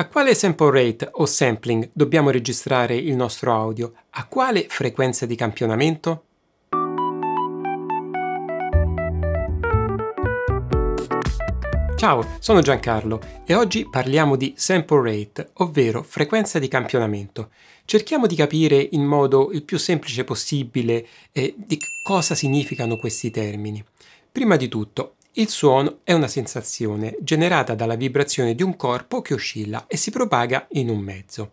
A quale sample rate o sampling dobbiamo registrare il nostro audio? A quale frequenza di campionamento? Ciao, sono Giancarlo e oggi parliamo di sample rate, ovvero frequenza di campionamento. Cerchiamo di capire in modo il più semplice possibile eh, di cosa significano questi termini. Prima di tutto, il suono è una sensazione generata dalla vibrazione di un corpo che oscilla e si propaga in un mezzo.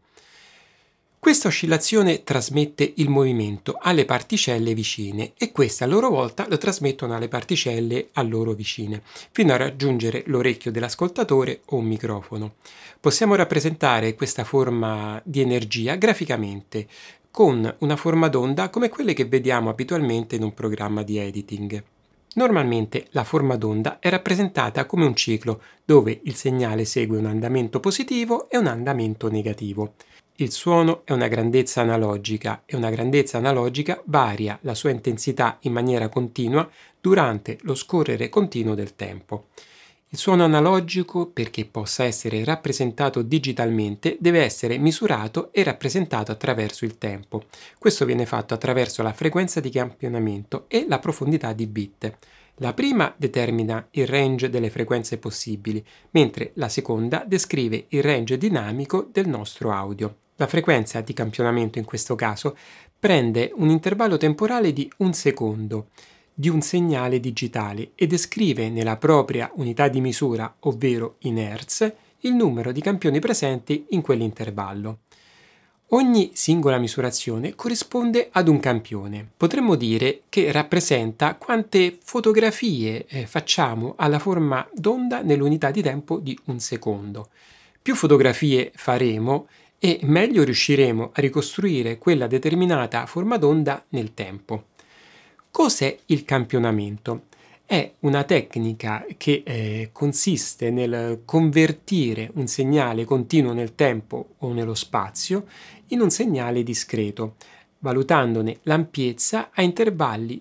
Questa oscillazione trasmette il movimento alle particelle vicine e queste a loro volta lo trasmettono alle particelle a loro vicine, fino a raggiungere l'orecchio dell'ascoltatore o un microfono. Possiamo rappresentare questa forma di energia graficamente con una forma d'onda come quelle che vediamo abitualmente in un programma di editing. Normalmente la forma d'onda è rappresentata come un ciclo, dove il segnale segue un andamento positivo e un andamento negativo. Il suono è una grandezza analogica e una grandezza analogica varia la sua intensità in maniera continua durante lo scorrere continuo del tempo. Il suono analogico, perché possa essere rappresentato digitalmente, deve essere misurato e rappresentato attraverso il tempo. Questo viene fatto attraverso la frequenza di campionamento e la profondità di bit. La prima determina il range delle frequenze possibili, mentre la seconda descrive il range dinamico del nostro audio. La frequenza di campionamento in questo caso prende un intervallo temporale di un secondo di un segnale digitale e descrive nella propria unità di misura, ovvero in Hertz, il numero di campioni presenti in quell'intervallo. Ogni singola misurazione corrisponde ad un campione. Potremmo dire che rappresenta quante fotografie eh, facciamo alla forma d'onda nell'unità di tempo di un secondo. Più fotografie faremo e meglio riusciremo a ricostruire quella determinata forma d'onda nel tempo. Cos'è il campionamento? È una tecnica che eh, consiste nel convertire un segnale continuo nel tempo o nello spazio in un segnale discreto, valutandone l'ampiezza a intervalli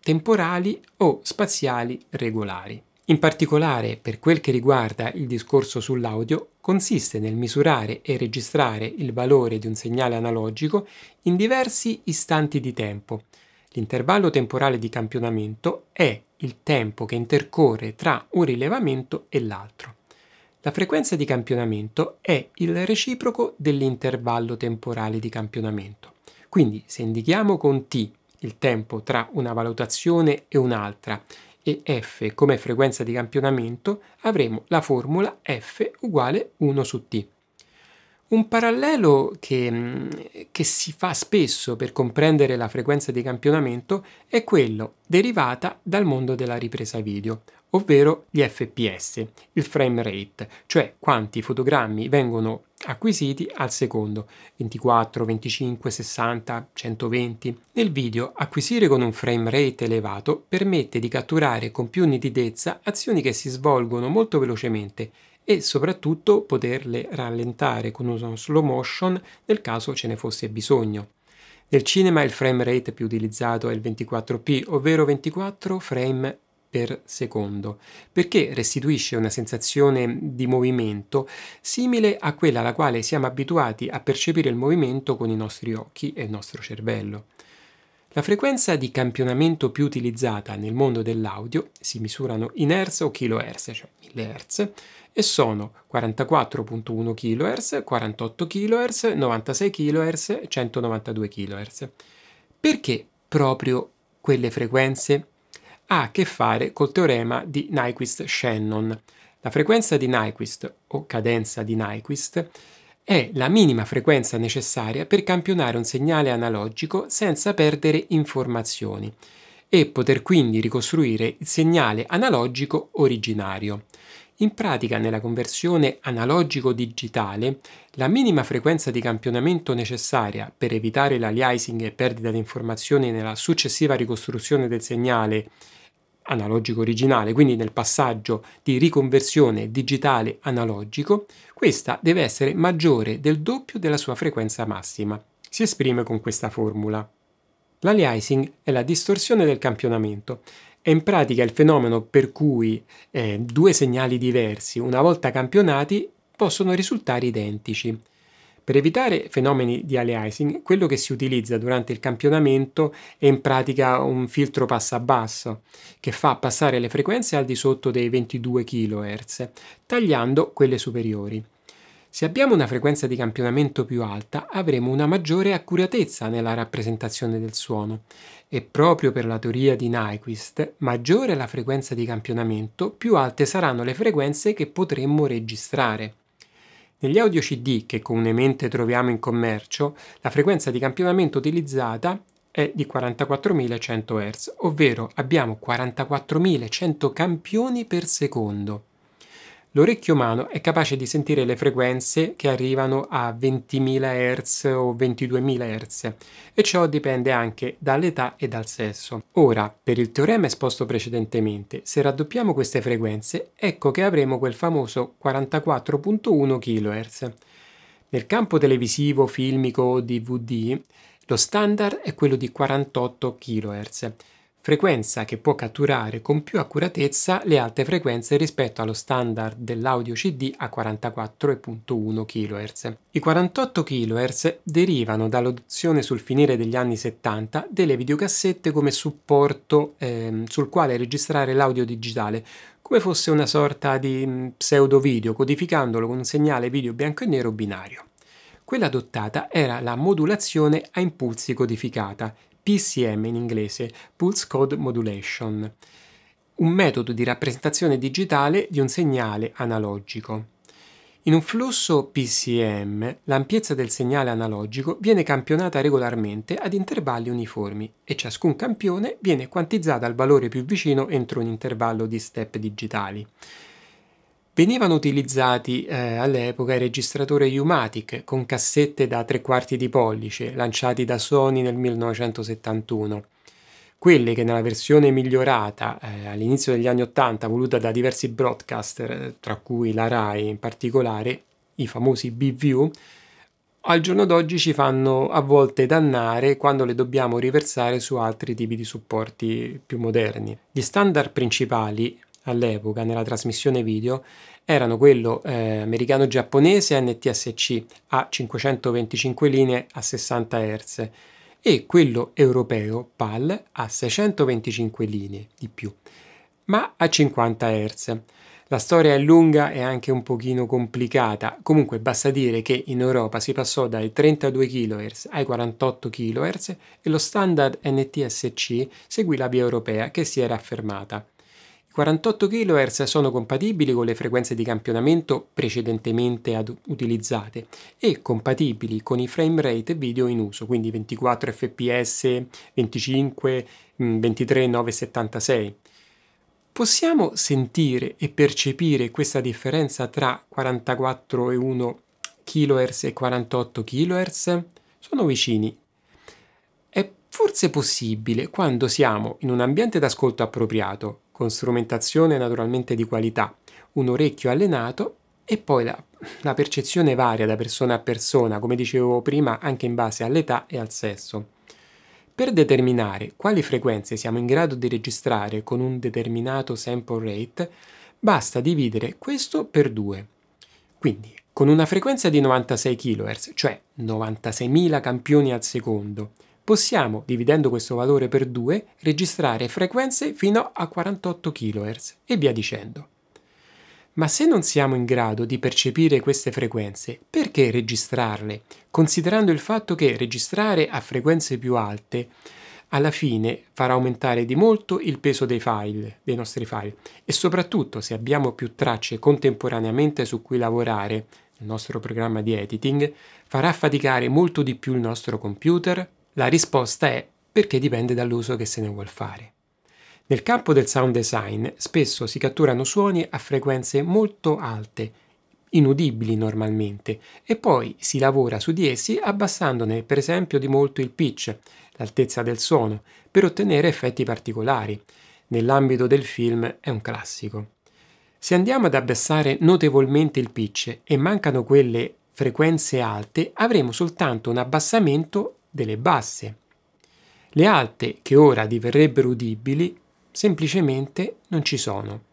temporali o spaziali regolari. In particolare, per quel che riguarda il discorso sull'audio, consiste nel misurare e registrare il valore di un segnale analogico in diversi istanti di tempo, L'intervallo temporale di campionamento è il tempo che intercorre tra un rilevamento e l'altro. La frequenza di campionamento è il reciproco dell'intervallo temporale di campionamento. Quindi se indichiamo con t il tempo tra una valutazione e un'altra e f come frequenza di campionamento, avremo la formula f uguale 1 su t. Un parallelo che, mm, che, si fa spesso per comprendere la frequenza di campionamento è quello derivata dal mondo della ripresa video, ovvero gli FPS, il frame rate, cioè quanti fotogrammi vengono acquisiti al secondo, 24, 25, 60, 120. Nel video acquisire con un frame rate elevato permette di catturare con più nitidezza azioni che si svolgono molto velocemente e soprattutto poterle rallentare con uno slow motion nel caso ce ne fosse bisogno. Nel cinema il frame rate più utilizzato è il 24p, ovvero 24 frame per secondo, perché restituisce una sensazione di movimento simile a quella alla quale siamo abituati a percepire il movimento con i nostri occhi e il nostro cervello. La frequenza di campionamento più utilizzata nel mondo dell'audio si misurano in Hz o kHz, cioè 1000 Hz, e sono 44.1 kHz, 48 kHz, 96 kHz 192 kHz. Perché proprio quelle frequenze? Ha a che fare col teorema di Nyquist-Shannon. La frequenza di Nyquist o cadenza di Nyquist è la minima frequenza necessaria per campionare un segnale analogico senza perdere informazioni e poter quindi ricostruire il segnale analogico originario. In pratica, nella conversione analogico-digitale, la minima frequenza di campionamento necessaria per evitare l'aliasing e perdita di informazioni nella successiva ricostruzione del segnale analogico originale, quindi nel passaggio di riconversione digitale analogico, questa deve essere maggiore del doppio della sua frequenza massima. Si esprime con questa formula. L'aliasing è la distorsione del campionamento. È in pratica il fenomeno per cui eh, due segnali diversi, una volta campionati, possono risultare identici. Per evitare fenomeni di aliasing, quello che si utilizza durante il campionamento è in pratica un filtro passa basso, che fa passare le frequenze al di sotto dei 22 kHz, tagliando quelle superiori. Se abbiamo una frequenza di campionamento più alta, avremo una maggiore accuratezza nella rappresentazione del suono e proprio per la teoria di Nyquist, maggiore è la frequenza di campionamento, più alte saranno le frequenze che potremmo registrare. Negli audio CD che comunemente troviamo in commercio, la frequenza di campionamento utilizzata è di 44.100 Hz, ovvero abbiamo 44.100 campioni per secondo. L'orecchio umano è capace di sentire le frequenze che arrivano a 20.000 Hz o 22.000 Hz e ciò dipende anche dall'età e dal sesso. Ora, per il teorema esposto precedentemente, se raddoppiamo queste frequenze, ecco che avremo quel famoso 44.1 kHz. Nel campo televisivo, filmico o DVD, lo standard è quello di 48 kHz frequenza che può catturare con più accuratezza le alte frequenze rispetto allo standard dell'audio CD a 44.1 kHz. I 48 kHz derivano dall'adozione sul finire degli anni 70 delle videocassette come supporto eh, sul quale registrare l'audio digitale, come fosse una sorta di mm, pseudo video, codificandolo con un segnale video bianco e nero binario. Quella adottata era la modulazione a impulsi codificata, PCM in inglese, Pulse Code Modulation, un metodo di rappresentazione digitale di un segnale analogico. In un flusso PCM, l'ampiezza del segnale analogico viene campionata regolarmente ad intervalli uniformi e ciascun campione viene quantizzato al valore più vicino entro un intervallo di step digitali. Venivano utilizzati eh, all'epoca i registratori U-Matic con cassette da tre quarti di pollice, lanciati da Sony nel 1971. Quelle che nella versione migliorata eh, all'inizio degli anni Ottanta, voluta da diversi broadcaster, eh, tra cui la RAI in particolare, i famosi BVU, al giorno d'oggi ci fanno a volte dannare quando le dobbiamo riversare su altri tipi di supporti più moderni. Gli standard principali, all'epoca nella trasmissione video erano quello eh, americano-giapponese NTSC a 525 linee a 60 Hz e quello europeo PAL a 625 linee di più, ma a 50 Hz. La storia è lunga e anche un pochino complicata, comunque basta dire che in Europa si passò dai 32 kHz ai 48 kHz e lo standard NTSC seguì la via europea che si era affermata. 48 kHz sono compatibili con le frequenze di campionamento precedentemente utilizzate e compatibili con i frame rate video in uso, quindi 24 fps, 25, 23, 976. Possiamo sentire e percepire questa differenza tra 44,1 kHz e 48 kHz? Sono vicini. È forse possibile quando siamo in un ambiente d'ascolto appropriato, con strumentazione naturalmente di qualità, un orecchio allenato e poi la, la, percezione varia da persona a persona, come dicevo prima, anche in base all'età e al sesso. Per determinare quali frequenze siamo in grado di registrare con un determinato sample rate, basta dividere questo per due. Quindi, con una frequenza di 96 kHz, cioè 96.000 campioni al secondo, possiamo, dividendo questo valore per 2, registrare frequenze fino a 48 kHz e via dicendo. Ma se non siamo in grado di percepire queste frequenze, perché registrarle, considerando il fatto che registrare a frequenze più alte alla fine farà aumentare di molto il peso dei file, dei nostri file e soprattutto se abbiamo più tracce contemporaneamente su cui lavorare, il nostro programma di editing farà faticare molto di più il nostro computer, la risposta è perché dipende dall'uso che se ne vuol fare. Nel campo del sound design spesso si catturano suoni a frequenze molto alte, inudibili normalmente, e poi si lavora su di essi abbassandone per esempio di molto il pitch, l'altezza del suono, per ottenere effetti particolari. Nell'ambito del film è un classico. Se andiamo ad abbassare notevolmente il pitch e mancano quelle frequenze alte, avremo soltanto un abbassamento delle basse. Le alte, che ora diverrebbero udibili, semplicemente non ci sono.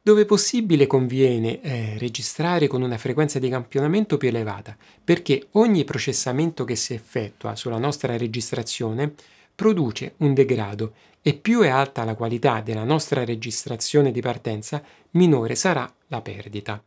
Dove possibile conviene eh, registrare con una frequenza di campionamento più elevata, perché ogni processamento che si effettua sulla nostra registrazione produce un degrado e più è alta la qualità della nostra registrazione di partenza, minore sarà la perdita.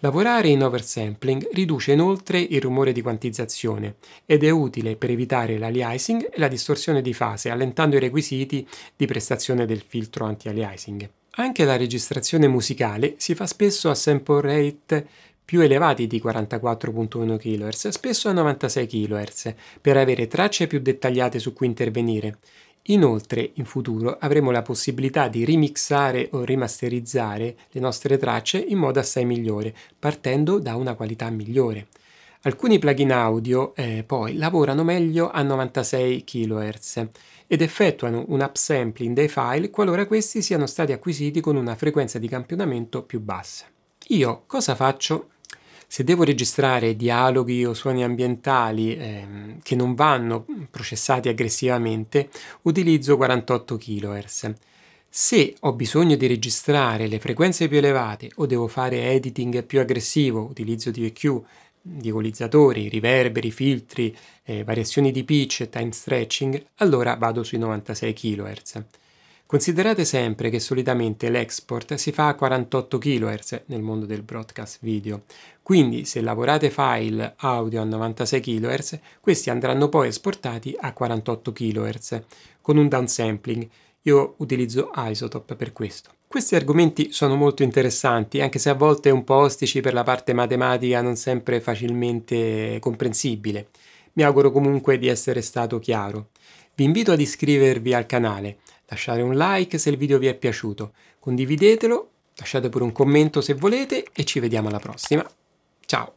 Lavorare in oversampling riduce inoltre il rumore di quantizzazione ed è utile per evitare l'aliasing e la distorsione di fase, allentando i requisiti di prestazione del filtro anti-aliasing. Anche la registrazione musicale si fa spesso a sample rate più elevati di 44.1 kHz, spesso a 96 kHz, per avere tracce più dettagliate su cui intervenire. Inoltre, in futuro avremo la possibilità di remixare o rimasterizzare le nostre tracce in modo assai migliore, partendo da una qualità migliore. Alcuni plugin audio eh, poi lavorano meglio a 96 kHz ed effettuano un upsampling dei file qualora questi siano stati acquisiti con una frequenza di campionamento più bassa. Io cosa faccio? Se devo registrare dialoghi o suoni ambientali ehm, che non vanno processati aggressivamente, utilizzo 48 kHz. Se ho bisogno di registrare le frequenze più elevate o devo fare editing più aggressivo, utilizzo DEQ, di equalizzatori, riverberi, filtri, eh, variazioni di pitch e time stretching, allora vado sui 96 kHz. Considerate sempre che solitamente l'export si fa a 48 kHz nel mondo del broadcast video, quindi se lavorate file audio a 96 kHz, questi andranno poi esportati a 48 kHz con un downsampling. Io utilizzo Isotop per questo. Questi argomenti sono molto interessanti, anche se a volte un po' ostici per la parte matematica non sempre facilmente comprensibile. Mi auguro comunque di essere stato chiaro. Vi invito ad iscrivervi al canale lasciare un like se il video vi è piaciuto, condividetelo, lasciate pure un commento se volete e ci vediamo alla prossima. Ciao!